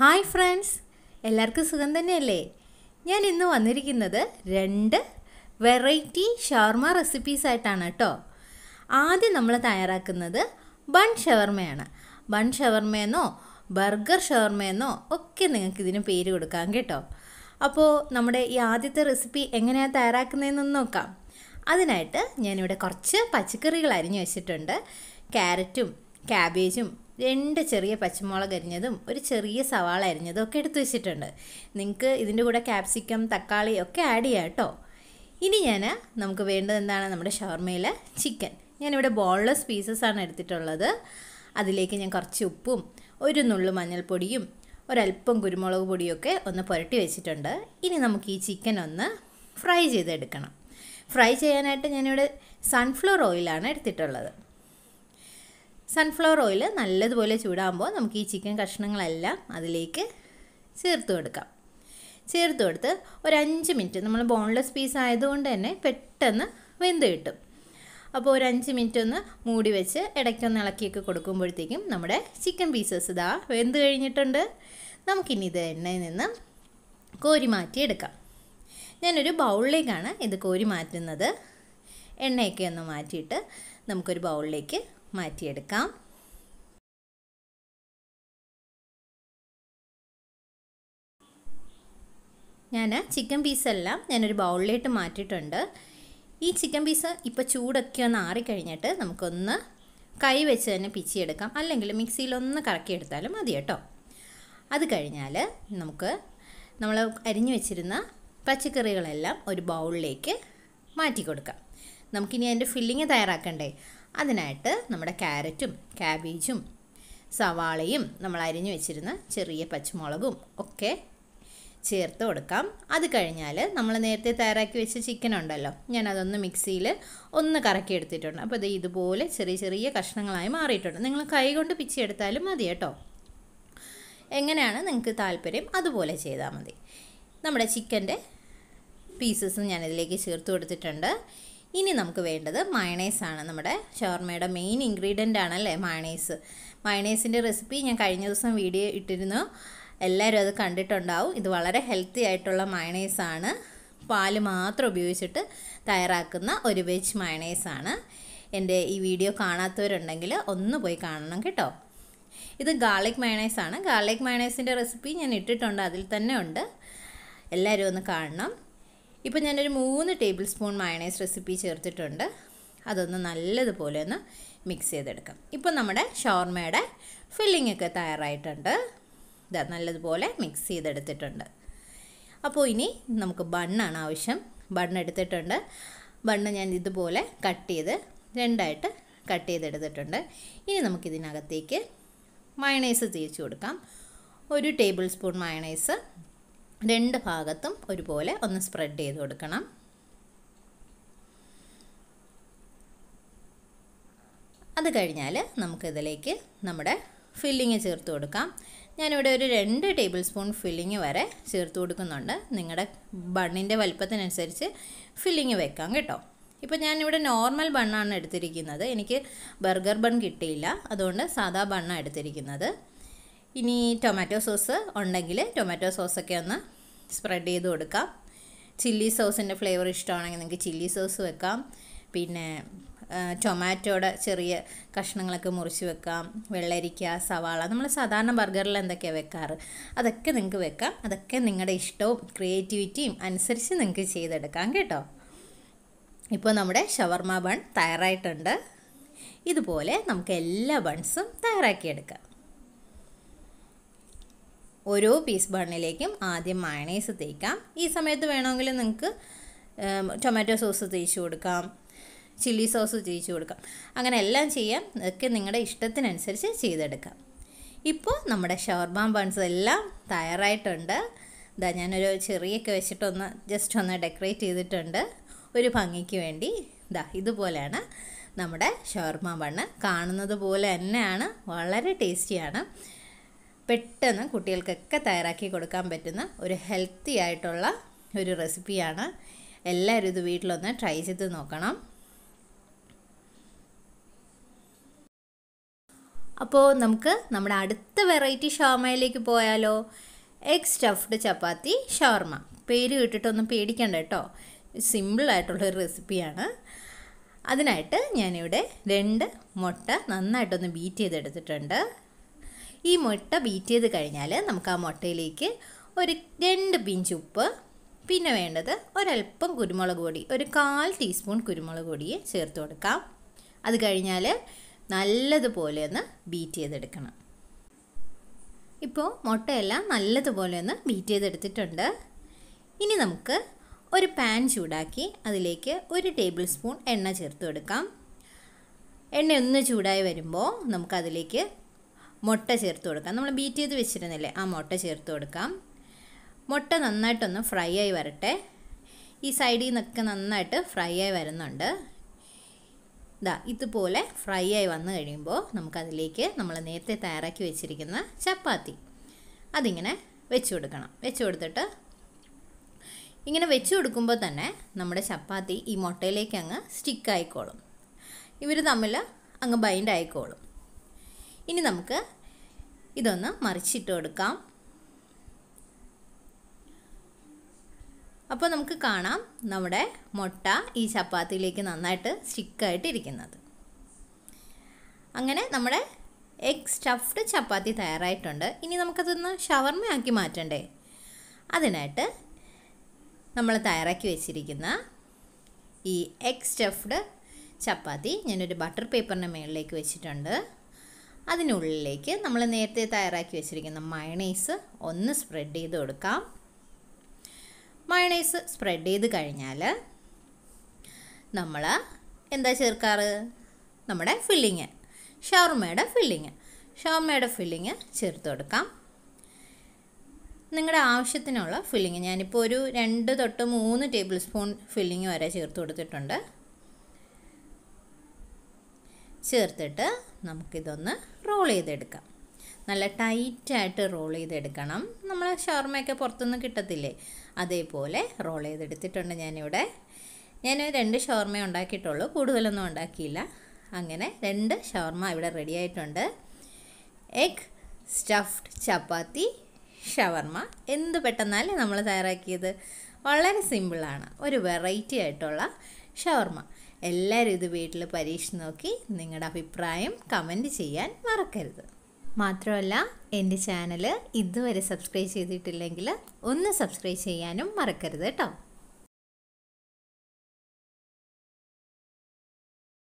hi friends എല്ലാവർക്കും സുഖം തന്നെയല്ലേ ഞാൻ ഇന്ന് വന്നിരിക്കുന്നത് രണ്ട് വെറൈറ്റി ഷവർമ റെസിപ്പീസ് ആയിട്ടാണ് കേട്ടോ ആദ്യം നമ്മൾ തയ്യാറാക്കുന്നത് ബൺ ഷവർമയാണ് ബൺ ഷവർമയെന്നോ ബർഗർ ഷവർമയെന്നോ ഒക്കെ നിങ്ങൾക്ക് ഇതിന് പേര് കൊടുക്കാം കേട്ടോ അപ്പോൾ നമ്മുടെ ഈ ആദ്യത്തെ റെസിപ്പി എങ്ങനെയാണ് തയ്യാറാക്കുന്നതെന്ന് നോക്കാം അതിനായിട്ട് ഞാനിവിടെ കുറച്ച് പച്ചക്കറികൾ അരിഞ്ഞു വെച്ചിട്ടുണ്ട് ക്യാരറ്റും ക്യാബേജും രണ്ട് ചെറിയ പച്ചമുളക് അരിഞ്ഞതും ഒരു ചെറിയ സവാള അരിഞ്ഞതും ഒക്കെ എടുത്തു വെച്ചിട്ടുണ്ട് നിങ്ങൾക്ക് ഇതിൻ്റെ കൂടെ ക്യാപ്സിക്കം തക്കാളി ഒക്കെ ആഡ് ചെയ്യാം കേട്ടോ ഇനി ഞാൻ നമുക്ക് വേണ്ടത് എന്താണ് നമ്മുടെ ഷവർമയിൽ ചിക്കൻ ഞാനിവിടെ ബോൾലെസ് പീസസ് ആണ് എടുത്തിട്ടുള്ളത് അതിലേക്ക് ഞാൻ കുറച്ച് ഉപ്പും ഒരു നുള്ളു മഞ്ഞൾപ്പൊടിയും ഒരല്പം കുരുമുളക് പൊടിയൊക്കെ ഒന്ന് പുരട്ടി വെച്ചിട്ടുണ്ട് ഇനി നമുക്ക് ഈ ചിക്കൻ ഒന്ന് ഫ്രൈ ചെയ്തെടുക്കണം ഫ്രൈ ചെയ്യാനായിട്ട് ഞാനിവിടെ സൺഫ്ലവർ ഓയിലാണ് എടുത്തിട്ടുള്ളത് സൺഫ്ലവർ ഓയിൽ നല്ലതുപോലെ ചൂടാകുമ്പോൾ നമുക്ക് ഈ ചിക്കൻ കഷ്ണങ്ങളെല്ലാം അതിലേക്ക് ചേർത്ത് കൊടുക്കാം ചേർത്ത് കൊടുത്ത് ഒരു അഞ്ച് മിനിറ്റ് നമ്മൾ ബോൺലെസ് പീസ് ആയതുകൊണ്ട് തന്നെ പെട്ടെന്ന് വെന്ത് കിട്ടും അപ്പോൾ ഒരു അഞ്ച് മിനിറ്റ് ഒന്ന് മൂടി വെച്ച് ഇടയ്ക്കൊന്ന് ഇളക്കിയൊക്കെ കൊടുക്കുമ്പോഴത്തേക്കും നമ്മുടെ ചിക്കൻ പീസസ് ഇതാ വെന്ത് കഴിഞ്ഞിട്ടുണ്ട് നമുക്കിനി ഇത് എണ്ണയിൽ നിന്ന് കോരി മാറ്റിയെടുക്കാം ഞാനൊരു ബൗളിലേക്കാണ് ഇത് കോരി മാറ്റുന്നത് എണ്ണയൊക്കെ ഒന്ന് മാറ്റിയിട്ട് നമുക്കൊരു ബൗളിലേക്ക് മാറ്റിയെടുക്കാം ഞാൻ ചിക്കൻ പീസെല്ലാം ഞാനൊരു ബൗളിലേക്ക് മാറ്റിയിട്ടുണ്ട് ഈ ചിക്കൻ പീസ് ഇപ്പോൾ ചൂടൊക്കെ ഒന്ന് ആറിക്കഴിഞ്ഞിട്ട് നമുക്കൊന്ന് കൈ വെച്ച് തന്നെ പിച്ചിയെടുക്കാം അല്ലെങ്കിൽ മിക്സിയിലൊന്ന് കറക്കിയെടുത്താലും മതി കേട്ടോ അത് കഴിഞ്ഞാൽ നമുക്ക് നമ്മൾ അരിഞ്ഞു വെച്ചിരുന്ന പച്ചക്കറികളെല്ലാം ഒരു ബൗളിലേക്ക് മാറ്റി കൊടുക്കാം നമുക്കിനി അതിൻ്റെ ഫില്ലിങ് തയ്യാറാക്കണ്ടേ അതിനായിട്ട് നമ്മുടെ ക്യാരറ്റും ക്യാബേജും സവാളയും നമ്മൾ അരിഞ്ഞു വെച്ചിരുന്ന ചെറിയ പച്ചമുളകും ഒക്കെ ചേർത്ത് കൊടുക്കാം അത് കഴിഞ്ഞാൽ നമ്മൾ നേരത്തെ തയ്യാറാക്കി വെച്ച ചിക്കൻ ഉണ്ടല്ലോ ഞാൻ അതൊന്ന് മിക്സിയിൽ ഒന്ന് കറക്കി എടുത്തിട്ടുണ്ട് അപ്പോൾ ഇത് ഇതുപോലെ ചെറിയ ചെറിയ കഷ്ണങ്ങളായി മാറിയിട്ടുണ്ട് നിങ്ങൾ കൈ കൊണ്ട് പിച്ചെടുത്താലും മതി കേട്ടോ എങ്ങനെയാണ് നിങ്ങൾക്ക് താല്പര്യം അതുപോലെ ചെയ്താൽ മതി നമ്മുടെ ചിക്കൻ്റെ പീസസ് ഞാനിതിലേക്ക് ചേർത്ത് കൊടുത്തിട്ടുണ്ട് ഇനി നമുക്ക് വേണ്ടത് മയണൈസ് ആണ് നമ്മുടെ ഷവർമയുടെ മെയിൻ ഇൻഗ്രീഡിയൻ്റ് ആണല്ലേ മയണൈസ് മയണൈസിൻ്റെ റെസിപ്പി ഞാൻ കഴിഞ്ഞ ദിവസം വീഡിയോ ഇട്ടിരുന്നു എല്ലാവരും അത് കണ്ടിട്ടുണ്ടാവും ഇത് വളരെ ഹെൽത്തി ആയിട്ടുള്ള മയണൈസ് ആണ് പാൽ മാത്രം ഉപയോഗിച്ചിട്ട് തയ്യാറാക്കുന്ന ഒരു വെജ് മയണൈസ് ആണ് എൻ്റെ ഈ വീഡിയോ കാണാത്തവരുണ്ടെങ്കിൽ ഒന്ന് പോയി കാണണം കേട്ടോ ഇത് ഗാർലിക് മയണൈസ് ആണ് ഗാർലിക് മയണൈസിൻ്റെ റെസിപ്പി ഞാൻ ഇട്ടിട്ടുണ്ട് അതിൽ തന്നെ ഉണ്ട് എല്ലാവരും ഒന്ന് കാണണം ഇപ്പോൾ ഞാനൊരു മൂന്ന് ടേബിൾ സ്പൂൺ മയണൈസ് റെസിപ്പി ചേർത്തിട്ടുണ്ട് അതൊന്ന് നല്ലതുപോലെ ഒന്ന് മിക്സ് ചെയ്തെടുക്കാം ഇപ്പോൾ നമ്മുടെ ഷോർമയുടെ ഫില്ലിംഗ് ഒക്കെ തയ്യാറായിട്ടുണ്ട് ഇതാ നല്ലതുപോലെ മിക്സ് ചെയ്തെടുത്തിട്ടുണ്ട് അപ്പോൾ ഇനി നമുക്ക് ബണ്ണാണ് ആവശ്യം ബണ്ണ് എടുത്തിട്ടുണ്ട് ബണ്ണ് ഞാൻ ഇതുപോലെ കട്ട് ചെയ്ത് രണ്ടായിട്ട് കട്ട് ചെയ്തെടുത്തിട്ടുണ്ട് ഇനി നമുക്കിതിനകത്തേക്ക് മയണൈസ് തേച്ച് കൊടുക്കാം ഒരു ടേബിൾ സ്പൂൺ മയണൈസ് രണ്ട് ഭാഗത്തും ഒരുപോലെ ഒന്ന് സ്പ്രെഡ് ചെയ്ത് കൊടുക്കണം അത് കഴിഞ്ഞാൽ നമുക്കിതിലേക്ക് നമ്മുടെ ഫില്ലിങ് ചേർത്ത് കൊടുക്കാം ഞാനിവിടെ ഒരു രണ്ട് ടേബിൾ സ്പൂൺ ഫില്ലിങ് വരെ ചേർത്ത് കൊടുക്കുന്നുണ്ട് നിങ്ങളുടെ ബണ്ണിൻ്റെ വലിപ്പത്തിനനുസരിച്ച് ഫില്ലിങ് വെക്കാം കേട്ടോ ഇപ്പോൾ ഞാനിവിടെ നോർമൽ ബണ്ണാണ് എടുത്തിരിക്കുന്നത് എനിക്ക് ബർഗർ ബൺ കിട്ടിയില്ല അതുകൊണ്ട് സാധാ ബണ്ണാണ് എടുത്തിരിക്കുന്നത് ഇനി ടൊമാറ്റോ സോസ് ഉണ്ടെങ്കിൽ ടൊമാറ്റോ സോസൊക്കെ ഒന്ന് സ്പ്രെഡ് ചെയ്ത് കൊടുക്കാം ചില്ലി സോസിൻ്റെ ഫ്ലേവർ ഇഷ്ടമാണെങ്കിൽ നിങ്ങൾക്ക് ചില്ലി സോസ് വെക്കാം പിന്നെ ടൊമാറ്റോയുടെ ചെറിയ കഷ്ണങ്ങളൊക്കെ മുറിച്ച് വെക്കാം വെള്ളരിക്ക സവാള നമ്മൾ സാധാരണ ബർഗറിൽ എന്തൊക്കെയാണ് വെക്കാറ് അതൊക്കെ നിങ്ങൾക്ക് വെക്കാം അതൊക്കെ നിങ്ങളുടെ ഇഷ്ടവും ക്രിയേറ്റിവിറ്റിയും അനുസരിച്ച് നിങ്ങൾക്ക് ചെയ്തെടുക്കാം കേട്ടോ ഇപ്പോൾ നമ്മുടെ ഷവർമ ബൺ തയ്യാറായിട്ടുണ്ട് ഇതുപോലെ നമുക്ക് എല്ലാ ബൺസും തയ്യാറാക്കിയെടുക്കാം ഓരോ പീസ് ബണ്ണിലേക്കും ആദ്യം മയണൈസ് തേക്കാം ഈ സമയത്ത് വേണമെങ്കിൽ നിങ്ങൾക്ക് ടൊമാറ്റോ സോസ് തേച്ച് കൊടുക്കാം ചില്ലി സോസ് തേച്ച് കൊടുക്കാം അങ്ങനെ എല്ലാം ചെയ്യാം ഒക്കെ നിങ്ങളുടെ ഇഷ്ടത്തിനനുസരിച്ച് ചെയ്തെടുക്കാം ഇപ്പോൾ നമ്മുടെ ഷവർബാം ബൺസ് എല്ലാം തയ്യാറായിട്ടുണ്ട് ഇതാ ഞാനൊരു ചെറിയൊക്കെ വെച്ചിട്ടൊന്ന് ജസ്റ്റ് ഒന്ന് ഡെക്കറേറ്റ് ചെയ്തിട്ടുണ്ട് ഒരു ഭംഗിക്ക് വേണ്ടി ഇതാ ഇതുപോലെയാണ് നമ്മുടെ ഷവർമ ബണ്ണ് കാണുന്നത് പോലെ തന്നെയാണ് വളരെ ടേസ്റ്റിയാണ് പെട്ടെന്ന് കുട്ടികൾക്കൊക്കെ തയ്യാറാക്കി കൊടുക്കാൻ പറ്റുന്ന ഒരു ഹെൽത്തി ആയിട്ടുള്ള ഒരു റെസിപ്പിയാണ് എല്ലാവരും ഇത് വീട്ടിലൊന്ന് ട്രൈ ചെയ്ത് നോക്കണം അപ്പോൾ നമുക്ക് നമ്മുടെ അടുത്ത വെറൈറ്റി ഷവർമയിലേക്ക് പോയാലോ എഗ് സ്റ്റഫ്ഡ് ചപ്പാത്തി ഷവർമ പേര് കിട്ടിട്ടൊന്നും പേടിക്കണ്ട കേട്ടോ സിമ്പിളായിട്ടുള്ളൊരു റെസിപ്പിയാണ് അതിനായിട്ട് ഞാനിവിടെ രണ്ട് മുട്ട നന്നായിട്ടൊന്ന് ബീറ്റ് ചെയ്തെടുത്തിട്ടുണ്ട് ഈ മുട്ട ബീറ്റ് ചെയ്ത് കഴിഞ്ഞാൽ നമുക്ക് ആ മുട്ടയിലേക്ക് ഒരു രണ്ട് പിഞ്ച് ഉപ്പ് പിന്നെ വേണ്ടത് ഒരല്പം കുരുമുളക് പൊടി ഒരു കാൽ ടീസ്പൂൺ കുരുമുളക് പൊടി ചേർത്ത് കൊടുക്കാം അത് കഴിഞ്ഞാൽ നല്ലതുപോലെ ഒന്ന് ബീറ്റ് ചെയ്തെടുക്കണം ഇപ്പോൾ മുട്ടയെല്ലാം നല്ലതുപോലെ ഒന്ന് ബീറ്റ് ചെയ്തെടുത്തിട്ടുണ്ട് ഇനി നമുക്ക് ഒരു പാൻ ചൂടാക്കി അതിലേക്ക് ഒരു ടേബിൾ സ്പൂൺ എണ്ണ ചേർത്ത് കൊടുക്കാം എണ്ണ ഒന്ന് ചൂടായി വരുമ്പോൾ നമുക്കതിലേക്ക് മുട്ട ചേർത്ത് കൊടുക്കാം നമ്മൾ ബീറ്റ് ചെയ്ത് വെച്ചിരുന്നില്ലേ ആ മുട്ട ചേർത്ത് കൊടുക്കാം മുട്ട നന്നായിട്ടൊന്ന് ഫ്രൈ ആയി വരട്ടെ ഈ സൈഡിൽ നിന്നൊക്കെ നന്നായിട്ട് ഫ്രൈ ആയി വരുന്നുണ്ട് ഇതാ ഇതുപോലെ ഫ്രൈ ആയി വന്നു കഴിയുമ്പോൾ നമുക്കതിലേക്ക് നമ്മൾ നേരത്തെ തയ്യാറാക്കി വെച്ചിരിക്കുന്ന ചപ്പാത്തി അതിങ്ങനെ വെച്ച് കൊടുക്കണം വെച്ച് കൊടുത്തിട്ട് ഇങ്ങനെ വെച്ച് കൊടുക്കുമ്പോൾ തന്നെ നമ്മുടെ ചപ്പാത്തി ഈ മുട്ടയിലേക്ക് അങ്ങ് സ്റ്റിക്കായിക്കോളും ഇവർ തമ്മിൽ അങ്ങ് ബൈൻഡ് ആയിക്കോളും ഇനി നമുക്ക് ഇതൊന്ന് മറിച്ചിട്ട് കൊടുക്കാം അപ്പോൾ നമുക്ക് കാണാം നമ്മുടെ മുട്ട ഈ ചപ്പാത്തിയിലേക്ക് നന്നായിട്ട് സ്റ്റിക്കായിട്ടിരിക്കുന്നത് അങ്ങനെ നമ്മുടെ എഗ് സ്റ്റഫ്ഡ് ചപ്പാത്തി തയ്യാറായിട്ടുണ്ട് ഇനി നമുക്കതൊന്ന് ഷവർമയാക്കി മാറ്റണ്ടേ അതിനായിട്ട് നമ്മൾ തയ്യാറാക്കി വെച്ചിരിക്കുന്ന ഈ എഗ് സ്റ്റഫ്ഡ് ചപ്പാത്തി ഞാനൊരു ബട്ടർ പേപ്പറിൻ്റെ മുകളിലേക്ക് വെച്ചിട്ടുണ്ട് അതിനുള്ളിലേക്ക് നമ്മൾ നേരത്തെ തയ്യാറാക്കി വെച്ചിരിക്കുന്ന മയണൈസ് ഒന്ന് സ്പ്രെഡ് ചെയ്ത് കൊടുക്കാം മയണൈസ് സ്പ്രെഡ് ചെയ്ത് കഴിഞ്ഞാൽ നമ്മൾ എന്താ ചേർക്കാറ് നമ്മുടെ ഫില്ലിങ് ഷവർമയുടെ ഫില്ലിങ് ഷവർമയുടെ ഫില്ലിങ് ചേർത്ത് കൊടുക്കാം നിങ്ങളുടെ ആവശ്യത്തിനുള്ള ഫില്ലിങ് ഞാനിപ്പോൾ ഒരു രണ്ട് തൊട്ട് മൂന്ന് ടേബിൾ സ്പൂൺ ഫില്ലിങ് വരെ ചേർത്ത് കൊടുത്തിട്ടുണ്ട് ചേർത്തിട്ട് നമുക്കിതൊന്ന് റോൾ ചെയ്തെടുക്കാം നല്ല ടൈറ്റായിട്ട് റോൾ ചെയ്തെടുക്കണം നമ്മൾ ഷവർമയൊക്കെ പുറത്തുനിന്ന് കിട്ടത്തില്ലേ അതേപോലെ റോൾ ചെയ്തെടുത്തിട്ടുണ്ട് ഞാനിവിടെ ഞാൻ രണ്ട് ഷവർമ ഉണ്ടാക്കിയിട്ടുള്ളൂ കൂടുതലൊന്നും ഉണ്ടാക്കിയില്ല അങ്ങനെ രണ്ട് ഷവർമ ഇവിടെ റെഡി ആയിട്ടുണ്ട് എഗ് സ്റ്റഫ്ഡ് ചപ്പാത്തി ഷവർമ എന്ത് പെട്ടെന്നല്ലേ നമ്മൾ തയ്യാറാക്കിയത് വളരെ സിമ്പിളാണ് ഒരു വെറൈറ്റി ആയിട്ടുള്ള ഷവർമ എല്ലാവരും ഇത് വീട്ടിൽ പരീക്ഷ നോക്കി നിങ്ങളുടെ അഭിപ്രായം കമൻറ്റ് ചെയ്യാൻ മറക്കരുത് മാത്രമല്ല എൻ്റെ ചാനൽ ഇതുവരെ സബ്സ്ക്രൈബ് ചെയ്തിട്ടില്ലെങ്കിൽ ഒന്ന് സബ്സ്ക്രൈബ് ചെയ്യാനും മറക്കരുത് കേട്ടോ